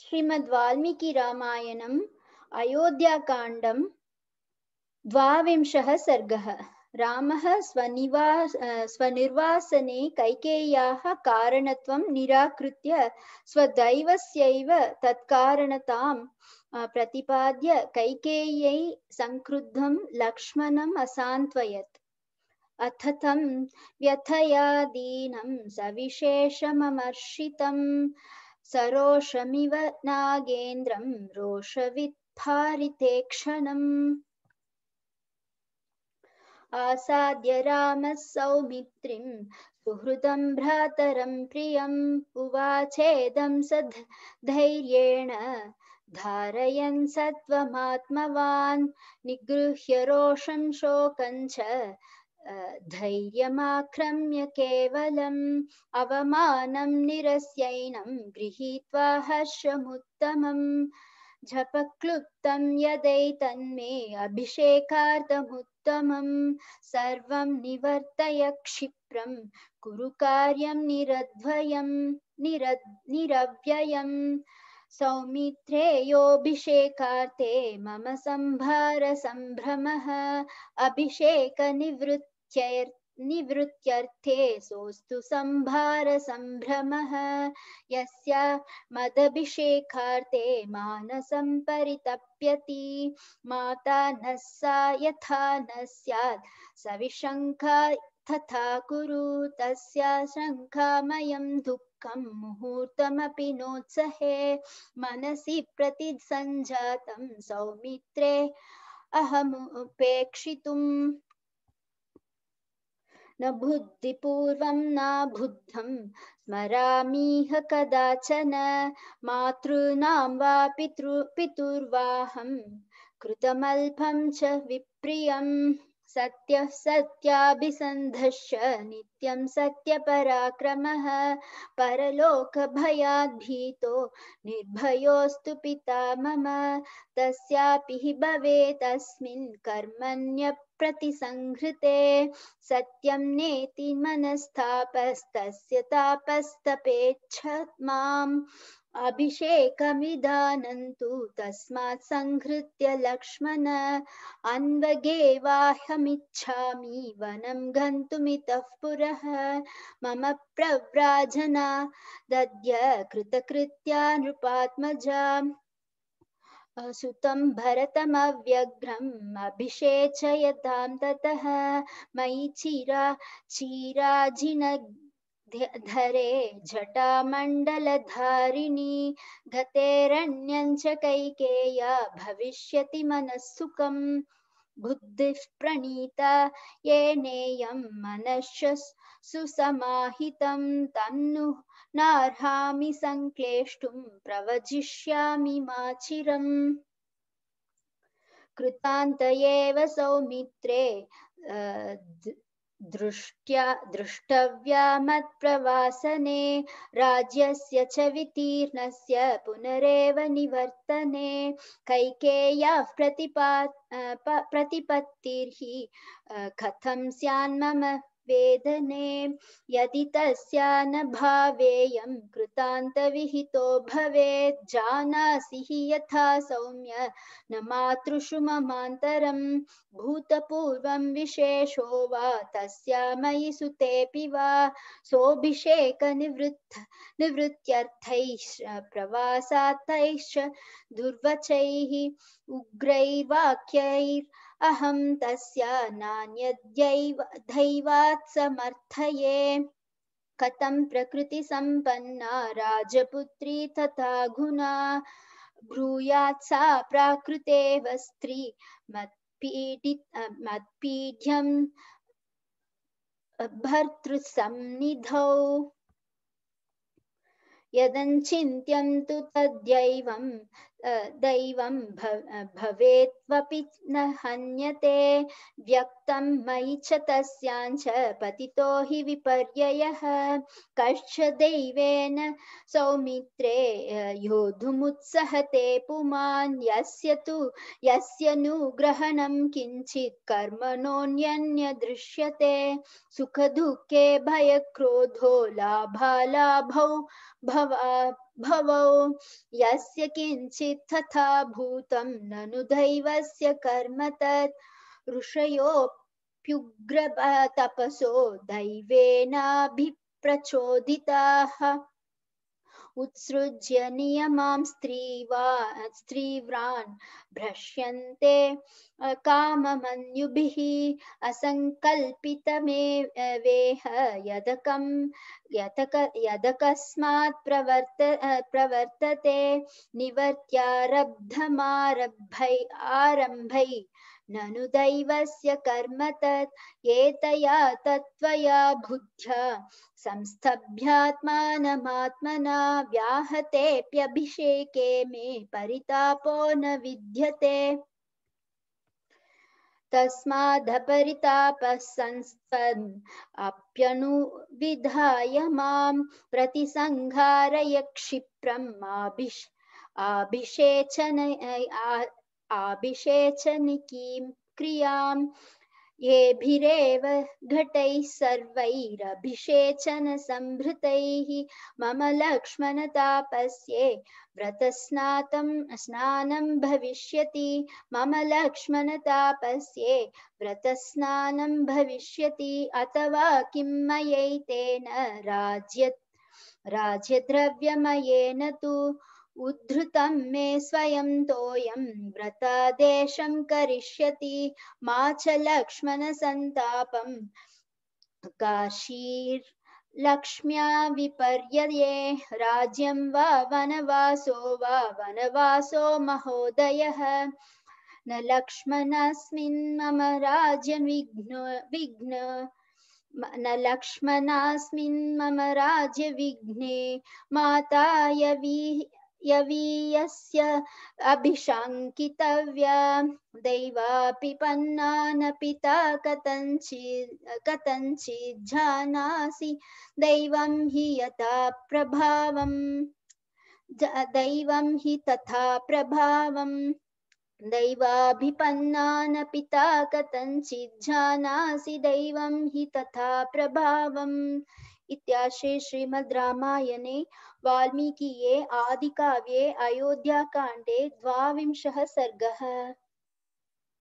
श्रीमद्वाल्मीकिरामायणम् अयोध्याकाण्डं द्वाविंशः सर्गः रामः स्वनिवा स्वनिर्वासने कैकेय्याः कारणत्वं निराकृत्य स्वदैवस्यैव तत्कारणतां प्रतिपाद्य कैकेय्यै संक्रुद्धं लक्ष्मणम् असान्त्वयत् अथ तं व्यथयादीनं सविशेषममर्षितम् सरोषमिव नागेन्द्रं रोषवित्फारिते क्षणम् आसाद्य रामः सौमित्रिं सुहृदं भ्रातरं प्रियं उवाचेदं स धैर्येण धारयन् सत्त्वमात्मवान् निगृह्य रोषं शोकं च धैर्यमाक्रम्य केवलम् अवमानं निरस्यैनं गृहीत्वा हर्षमुत्तमम् झपक्लुप्तं यदैतन्मे अभिषेकार्थमुत्तमं सर्वं निवर्तय क्षिप्रं कुरु कार्यं निरध्वयं निरव्ययम् सौमित्रेयोऽभिषेकार्थे मम संभार संभ्रम अभिषेक अभिषेकनिवृत्त्यैर् निवृत्त्यर्थे सोऽस्तु सम्भारसम्भ्रमः यस्य मदभिषेकार्थे मानसं परितप्यति माता नः सा यथा न स्यात् तथा कुरु तस्य शङ्खामयं दुःखं मुहूर्तमपि नोत्सहे मनसि प्रतिसञ्जातं सौमित्रे अहमुपेक्षितुम् न बुद्धिपूर्वं न बुद्धं स्मरामीह कदाचन मातॄणां वा पितृ पितुर्वाहं कृतमल्पं च विप्रियम् सत्य सत्याभिसन्धश्च नित्यं सत्यपराक्रमः परलोकभयाद्भीतो निर्भयोऽस्तु पिता मम तस्यापि हि भवेदस्मिन् कर्मण्यप्रतिसंहृते सत्यं नेति मनस्तापस्तस्य तापस्तपेच्छत् माम् अभिषेकमिदानन्तु तस्मात् सङ्घृत्य लक्ष्मण अन्वगे वाह्यमिच्छामि वनं गन्तुमितः पुरः मम प्रव्राजना दद्य कृतकृत्या नृपात्मजा सुतं भरतमव्यघ्रम् अभिषेचयतां ततः मयि चिरा चिराजिन धरे जटा मंडल धारिणी गतेरण्यञ्च कैकेया भविष्यति मनःसुखम् बुद्धि प्रणीता ये नेयम मनश्च सुसमाहितं तन्नु नार्हामि सङ्क्लेष्टुं प्रवजिष्यामि माचिरम् कृतान्त एव सौमित्रे दृष्ट्या दृष्टव्या मत्प्रवासने राज्यस्य च वितीर्णस्य पुनरेव निवर्तने कैकेय्याः प्रतिपा प्रतिपत्तिर्हि कथं स्यान्मम वेदने यदि तस्या न भावेयं कृतान्तविहितो भवेत् जानासि हि यथा सौम्य न मातृषु ममान्तरं भूतपूर्वं विशेषो वा तस्या मयि सुतेऽपि वा सोऽभिषेकनिवृत्त निवृत्त्यर्थैश्च प्रवासार्थैश्च दुर्वचैः अहम तस्य नान्यद्यैव प्रकृति समर्थये राजपुत्री तथा गुना ब्रूयात् सा प्राकृतेव स्त्री मत्पीडि मत्पीढ्यं तु तद्यैवं दैवं भव भवेत्वपि न हन्यते व्यक्तं मयि च तस्याञ्च पतितो हि विपर्ययः कश्च दैवेन सौमित्रे योद्धुमुत्सहते पुमान् यस्य तु यस्य नुग्रहणं किञ्चित् कर्मणोऽन्यन्यदृश्यते सुखदुःखे भयक्रोधो लाभालाभौ भव भवौ यस्य किञ्चित् सिद्धथा भूतं ननु दैवस्य कर्म तत् ऋषयोऽप्युग्रतपसो दैवेनाभिप्रचोदिताः उत्सृज्य नियमां स्त्रीवा स्त्रीव्रान् भ्रश्यन्ते काममन्युभिः असङ्कल्पितमे वेह यदकं यतक यदकस्मात् प्रवर्त प्रवर्तते निवर्त्यारब्धमारब्भै आरम्भै ननु दैवस्य कर्म तत् एतया तत्त्वया बुद्ध्या संस्थभ्यात्मानमात्मना व्याहतेऽप्यभिषेके मे परितापो न विद्यते तस्मादपरितापः संस्पन् अप्यनुविधाय मां प्रतिसंहारय क्षिप्रम् आभिष् आभिषेचन आभिषेचन की क्रिया आभिषेचनिकीं क्रियां येभिरेव घटैः संभृत मम लक्ष्मण लक्ष्मणतापस्ये व्रतस्नातं स्नानं भविष्य मम लक्ष्मण व्रत व्रतस्नानं भविष्य अथवा किं मयैतेन राज्य राज्य राज्यद्रव्यमयेन तु उद्धृतं मे स्वयं तोयं व्रतादेशं करिष्यति मा च लक्ष्मणसन्तापं काशीर्लक्ष्म्या विपर्यये राज्यं वा वनवासो वा वनवासो महोदयः न लक्ष्मणस्मिन् मम राज्यं विघ्न विघ्न न लक्ष्मणास्मिन् मम राज्यविघ्ने माताय वि यवीयस्य अभिशङ्कितव्या दैवापि पन्नान पिता कथञ्चित् कथञ्चिज्जानासि दैवं हि यथा प्रभावम् दैवं हि तथा प्रभावम् दैवाभिपन्नान पिता कथञ्चिज्जानासि दैवं हि तथा प्रभावम् इत्याशे श्रीमद् रामायणे वाल्मीकिये आदिकाव्ये अयोध्याकाण्डे द्वाविंशः सर्गः